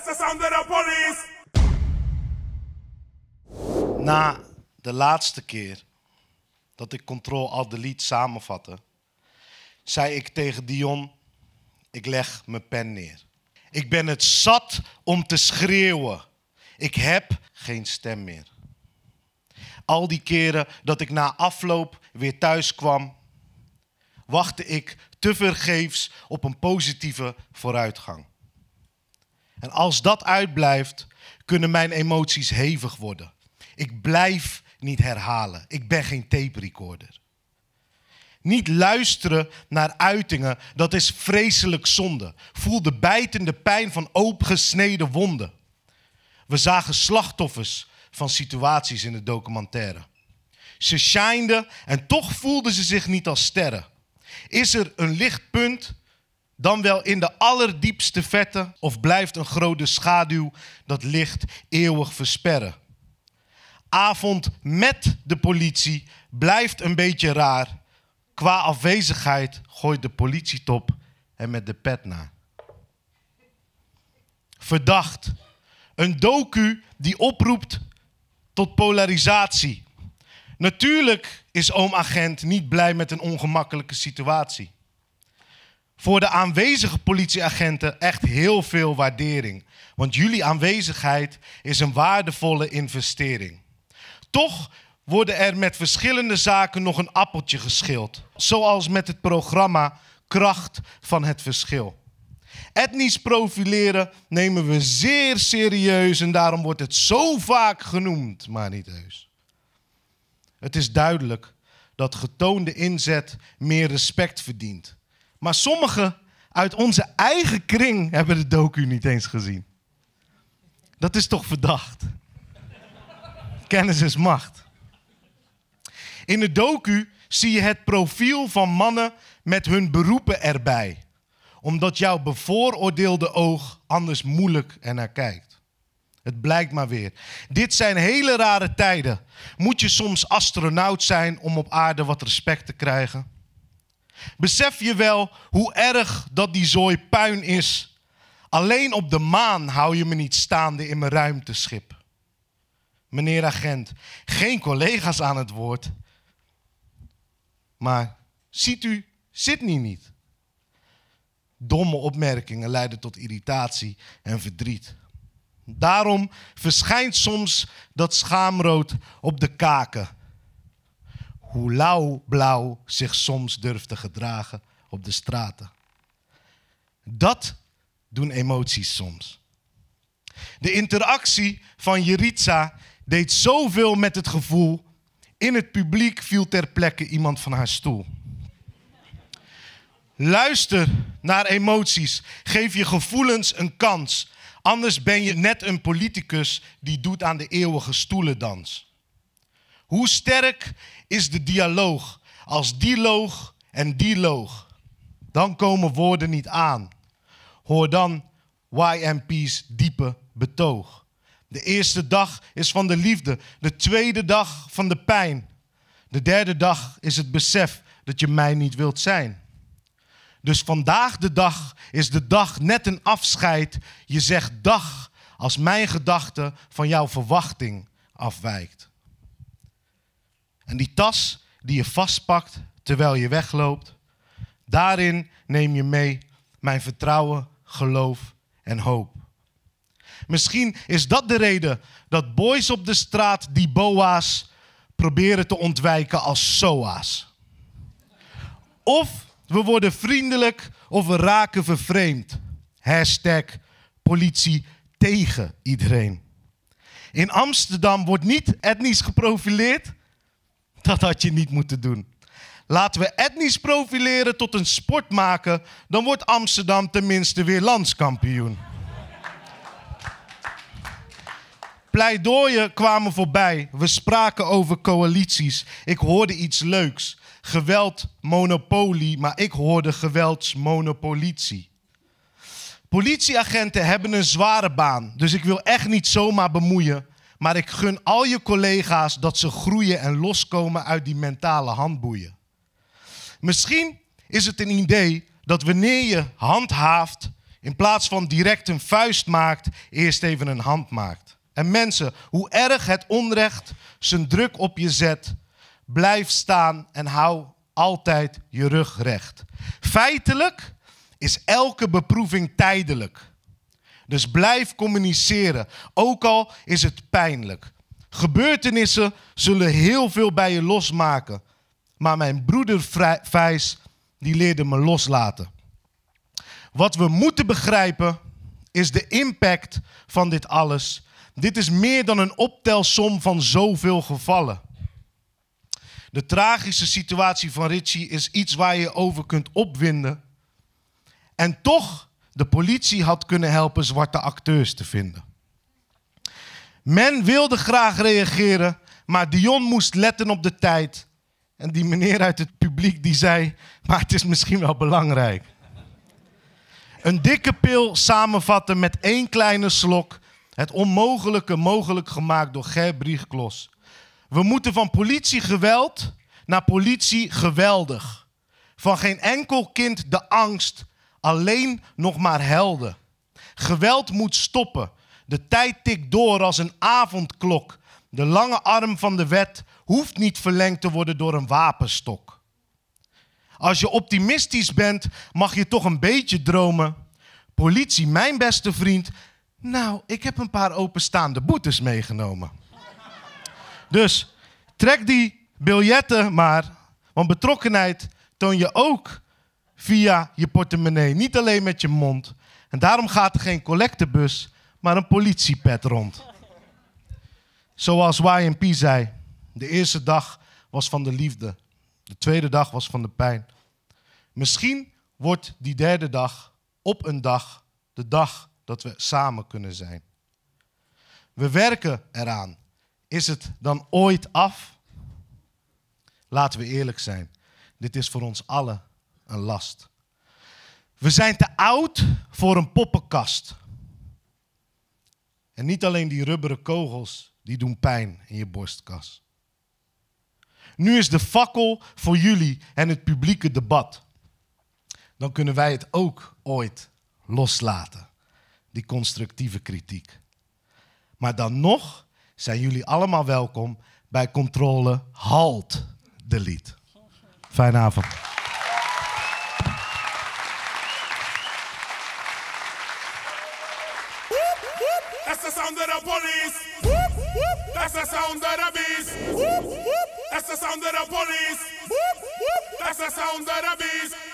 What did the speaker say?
the sound of the police. Na de laatste keer dat ik Control al de lied samenvatte, zei ik tegen Dion: Ik leg mijn pen neer. Ik ben het zat om te schreeuwen. Ik heb geen stem meer. Al die keren dat ik na afloop weer thuis kwam, wachtte ik tevergeefs op een positieve vooruitgang. En als dat uitblijft, kunnen mijn emoties hevig worden. Ik blijf niet herhalen. Ik ben geen tape recorder. Niet luisteren naar uitingen, dat is vreselijk zonde. Voel de bijtende pijn van opengesneden wonden. We zagen slachtoffers van situaties in de documentaire. Ze shineden en toch voelden ze zich niet als sterren. Is er een lichtpunt dan wel in de allerdiepste vetten, of blijft een grote schaduw dat licht eeuwig versperren. Avond met de politie blijft een beetje raar. Qua afwezigheid gooit de politietop en met de pet na. Verdacht. Een docu die oproept tot polarisatie. Natuurlijk is oom agent niet blij met een ongemakkelijke situatie voor de aanwezige politieagenten echt heel veel waardering. Want jullie aanwezigheid is een waardevolle investering. Toch worden er met verschillende zaken nog een appeltje geschild. Zoals met het programma Kracht van het Verschil. Etnisch profileren nemen we zeer serieus en daarom wordt het zo vaak genoemd, maar niet heus. Het is duidelijk dat getoonde inzet meer respect verdient. Maar sommigen uit onze eigen kring hebben de docu niet eens gezien. Dat is toch verdacht? Kennis is macht. In de docu zie je het profiel van mannen met hun beroepen erbij, omdat jouw bevooroordeelde oog anders moeilijk ernaar kijkt. Het blijkt maar weer. Dit zijn hele rare tijden. Moet je soms astronaut zijn om op aarde wat respect te krijgen? Besef je wel hoe erg dat die zooi puin is? Alleen op de maan hou je me niet staande in mijn ruimteschip. Meneer agent, geen collega's aan het woord. Maar ziet u Sydney niet? Domme opmerkingen leiden tot irritatie en verdriet. Daarom verschijnt soms dat schaamrood op de kaken hoe lauw zich soms durft te gedragen op de straten. Dat doen emoties soms. De interactie van Jeritza deed zoveel met het gevoel. In het publiek viel ter plekke iemand van haar stoel. Luister naar emoties. Geef je gevoelens een kans. Anders ben je net een politicus die doet aan de eeuwige stoelendans. Hoe sterk is de dialoog? Als die loog en die loog, dan komen woorden niet aan. Hoor dan YMP's diepe betoog. De eerste dag is van de liefde, de tweede dag van de pijn. De derde dag is het besef dat je mij niet wilt zijn. Dus vandaag de dag is de dag net een afscheid. Je zegt dag als mijn gedachte van jouw verwachting afwijkt. En die tas die je vastpakt terwijl je wegloopt, daarin neem je mee mijn vertrouwen, geloof en hoop. Misschien is dat de reden dat boys op de straat die boa's proberen te ontwijken als soa's. Of we worden vriendelijk of we raken vervreemd. Hashtag politie tegen iedereen. In Amsterdam wordt niet etnisch geprofileerd, Dat had je niet moeten doen. Laten we etnisch profileren tot een sport maken, dan wordt Amsterdam tenminste weer landskampioen. Pleidooien kwamen voorbij. We spraken over coalities. Ik hoorde iets leuks. Geweld, monopolie, maar ik hoorde geweldsmonopolitie. Politieagenten hebben een zware baan, dus ik wil echt niet zomaar bemoeien. Maar ik gun al je collega's dat ze groeien en loskomen uit die mentale handboeien. Misschien is het een idee dat wanneer je handhaaft, in plaats van direct een vuist maakt, eerst even een hand maakt. En mensen, hoe erg het onrecht zijn druk op je zet, blijf staan en hou altijd je rug recht. Feitelijk is elke beproeving tijdelijk. Dus blijf communiceren, ook al is het pijnlijk. Gebeurtenissen zullen heel veel bij je losmaken. Maar mijn broeder Vijs, die leerde me loslaten. Wat we moeten begrijpen is de impact van dit alles. Dit is meer dan een optelsom van zoveel gevallen. De tragische situatie van Richie is iets waar je over kunt opwinden. En toch de politie had kunnen helpen zwarte acteurs te vinden. Men wilde graag reageren, maar Dion moest letten op de tijd. En die meneer uit het publiek die zei, maar het is misschien wel belangrijk. Een dikke pil samenvatten met één kleine slok. Het onmogelijke mogelijk gemaakt door Ger Briegklos. We moeten van politiegeweld naar politie geweldig. Van geen enkel kind de angst alleen nog maar helden. Geweld moet stoppen. De tijd tikt door als een avondklok. De lange arm van de wet hoeft niet verlengd te worden door een wapenstok. Als je optimistisch bent, mag je toch een beetje dromen. Politie, mijn beste vriend. Nou, ik heb een paar openstaande boetes meegenomen. Dus trek die biljetten maar, want betrokkenheid toon je ook via je portemonnee. Niet alleen met je mond. En daarom gaat er geen collectebus, maar een politiepet rond. Zoals YMP zei, de eerste dag was van de liefde. De tweede dag was van de pijn. Misschien wordt die derde dag op een dag de dag dat we samen kunnen zijn. We werken eraan. Is het dan ooit af? Laten we eerlijk zijn. Dit is voor ons allen last. We zijn te oud voor een poppenkast. En niet alleen die rubberen kogels, die doen pijn in je borstkas. Nu is de fakkel voor jullie en het publieke debat. Dan kunnen wij het ook ooit loslaten, die constructieve kritiek. Maar dan nog zijn jullie allemaal welkom bij controle Halt de lied. Fijne avond. sound of the police. Whoop, whoop. That's the sound of the beast. Whoop, That's the sound of the police. That's the sound of the beast.